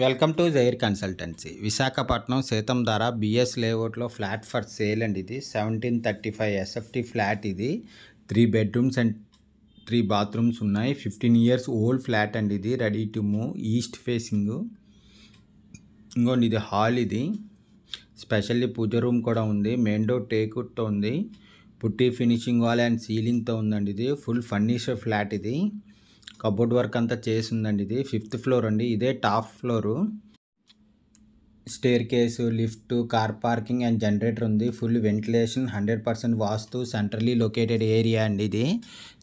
welcome to జైర్ consultancy Visakhapatnam Sitammadhara BS లేఅవుట్లో flat for sale అండి ఇది seventeen thirty five SFT flat ఇది three bedrooms and three bathrooms ఉన్నాయి ఫిఫ్టీన్ ఇయర్స్ ఓల్డ్ ఫ్లాట్ అండి ఇది ready to move east facing ఇంకోండి ఇది హాల్ ఇది స్పెషల్లీ పూజ రూమ్ కూడా ఉంది మెయిన్ డోర్ టేకుట్తో ఉంది పుట్టి ఫినిషింగ్ వాల్ అండ్ సీలింగ్తో ఉందండి ఇది ఫుల్ ఫర్నిచర్ ఫ్లాట్ ఇది కబోర్డ్ వర్క్ అంతా చేసి ఉందండి ఇది ఫిఫ్త్ ఫ్లోర్ అండి ఇదే top floor staircase lift car parking and generator ఉంది full ventilation hundred percent vastu centrally located area అండి ఇది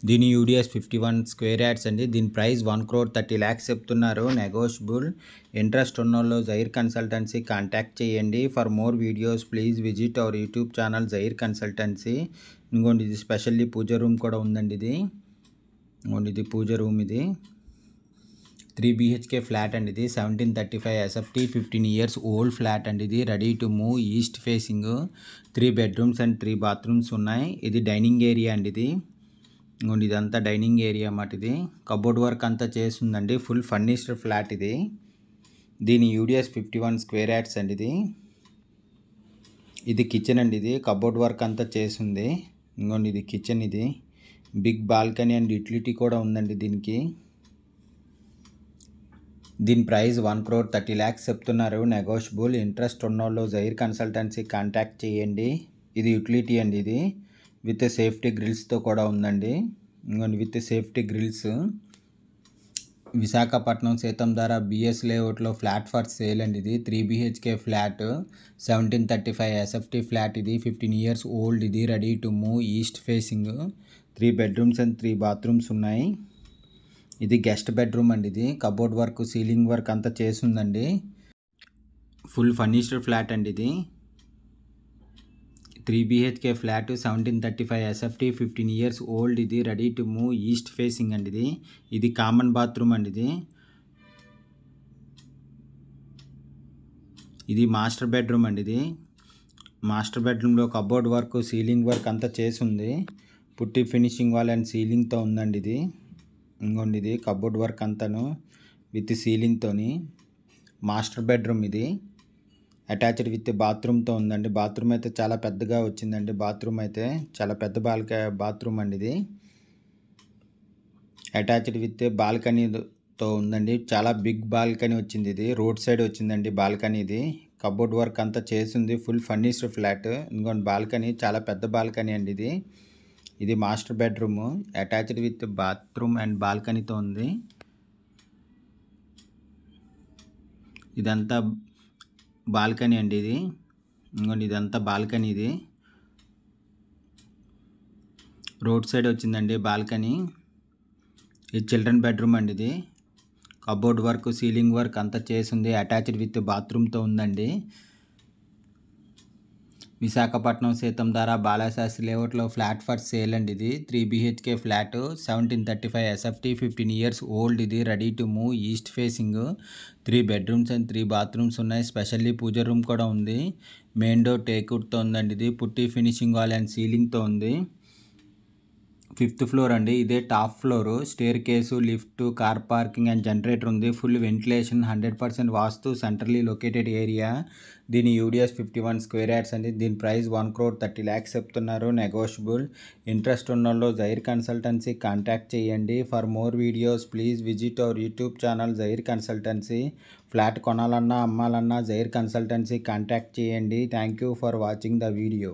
దీని UDS fifty one square yards అండి దీని price one crore thirty lakhs చెప్తున్నారు నెగోషియబుల్ ఇంట్రెస్ట్ ఉన్న వాళ్ళు జైర్ కన్సల్టెన్సీ కాంటాక్ట్ చేయండి for more videos please visit our YouTube channel జైర్ కన్సల్టెన్సీ ఇంకోండి ఇది స్పెషల్లీ పూజ రూమ్ కూడా ఉందండి ఇది ఓన్లీ ఇది పూజ రూమ్ ఇది త్రీ బిహెచ్కే ఫ్లాట్ అండి ఇది seventeen thirty five SFT fifteen years old flat అండి ఇది ready to move east facing three bedrooms and three bathrooms ఉన్నాయి ఇది డైనింగ్ ఏరియా అండి ఇది ఇదంతా డైనింగ్ ఏరియా అన్నమాట ఇది కబోర్డ్ వర్క్ అంతా చేస్తుందండి ఫుల్ ఫర్నిష్డ్ ఫ్లాట్ ఇది దీని UDS fifty one square yards అండి ఇది ఇది కిచెన్ అండి ఇది కబోర్డ్ వర్క్ అంతా చేసింది ఇంకోండి ఇది కిచెన్ ఇది బిగ్ బాల్కనీ అండ్ యూటిలిటీ కూడా ఉందండి దీనికి దీని price one crore thirty lakhs చెప్తున్నారు నెగోషియబుల్ ఇంట్రెస్ట్ ఉన్నోళ్ళు జైర్ కన్సల్టెన్సీ కాంటాక్ట్ చేయండి ఇది యూటిలిటీ అండి ఇది విత్ సేఫ్టీ గ్రిల్స్తో కూడా ఉందండి with safety grills Visakhapatnam Sitammadhara BS లేఅవుట్లో ఫ్లాట్ ఫర్ సేల్ అండి ఇది three BHK flat seventeen thirty five SFT flat ఇది ఫిఫ్టీన్ ఇయర్స్ ఓల్డ్ ఇది ready to move east facing three bedrooms and three bathrooms ఉన్నాయి ఇది గెస్ట్ బెడ్రూమ్ అండి ఇది cupboard work ceiling work అంతా చేసిందండి ఫుల్ ఫర్నిష్డ్ ఫ్లాట్ అండి ఇది three BHK flat seventeen thirty five SFT fifteen years old ఇది ready to move east facing అండి ఇది ఇది కామన్ బాత్రూమ్ అండి ఇది ఇది మాస్టర్ బెడ్రూమ్ అండి ఇది మాస్టర్ బెడ్రూమ్లో కబోర్డ్ వర్క్ సీలింగ్ వర్క్ అంతా ఉంది పుట్టి ఫినిషింగ్ వాల్ అండ్ సీలింగ్తో ఉందండి ఇది ఇంకోండి ఇది కబోర్డ్ వర్క్ అంతాను విత్ సీలింగ్తోని మాస్టర్ బెడ్రూమ్ ఇది అటాచ్డ్ విత్ బాత్రూమ్తో ఉందండి బాత్రూమ్ అయితే చాలా పెద్దగా వచ్చిందండి బాత్రూమ్ అయితే చాలా పెద్ద బాల్క బాత్రూమ్ అండి ఇది అటాచ్డ్ విత్ బాల్కనీతో ఉందండి చాలా బిగ్ బాల్కనీ వచ్చింది ఇది రోడ్ సైడ్ వచ్చిందండి బాల్కనీ ఇది కబోర్డ్ వర్క్ అంతా చేసింది ఫుల్ ఫర్నిష్డ్ ఫ్లాట్ ఇంకొన్ని బాల్కనీ చాలా పెద్ద బాల్కనీ అండి ఇది ఇది master bedroom attached with bathroom and బాల్కనీతో ఉంది ఇదంతా బాల్కనీ అండి ఇది ఇంకోండి ఇదంతా బాల్కనీ ఇది రోడ్ సైడ్ వచ్చిందండి బాల్కనీ ఇది చిల్డ్రన్ బెడ్రూమ్ అండి ఇది కబోర్డ్ వర్క్ సీలింగ్ వర్క్ అంతా చేసింది అటాచ్డ్ విత్ బాత్రూమ్తో ఉందండి విశాఖపట్నం సీతం ద్వారా బాలాశాస్త్రి లేఅవుట్లో ఫ్లాట్ ఫర్ సేల్ అండి ఇది three BHK flat seventeen thirty five SFT fifteen years old ఇది ready to move east facing three bedrooms and three bathrooms ఉన్నాయి స్పెషల్లీ పూజ రూమ్ కూడా ఉంది మెయిన్ డోర్ టేక్వుడ్తో ఉందండి ఇది పుట్టి ఫినిషింగ్ వాల్ అండ్ సీలింగ్తో ఉంది ఫిఫ్త్ ఫ్లోర్ అండి ఇదే top floor staircase lift car parking and generator ఉంది full ventilation hundred percent vastu centrally located area దీని UDS fifty one square yards అండి దీని price one crore thirty lakhs చెప్తున్నారు నెగోషియబుల్ ఇంట్రెస్ట్ ఉన్న వాళ్ళు జైర్ కన్సల్టెన్సీ కాంటాక్ట్ చేయండి for more videos please visit our YouTube channel జైర్ కన్సల్టెన్సీ ఫ్లాట్ కొనాలన్నా అమ్మాలన్నా జైర్ కన్సల్టెన్సీ కాంటాక్ట్ చేయండి thank you for watching the video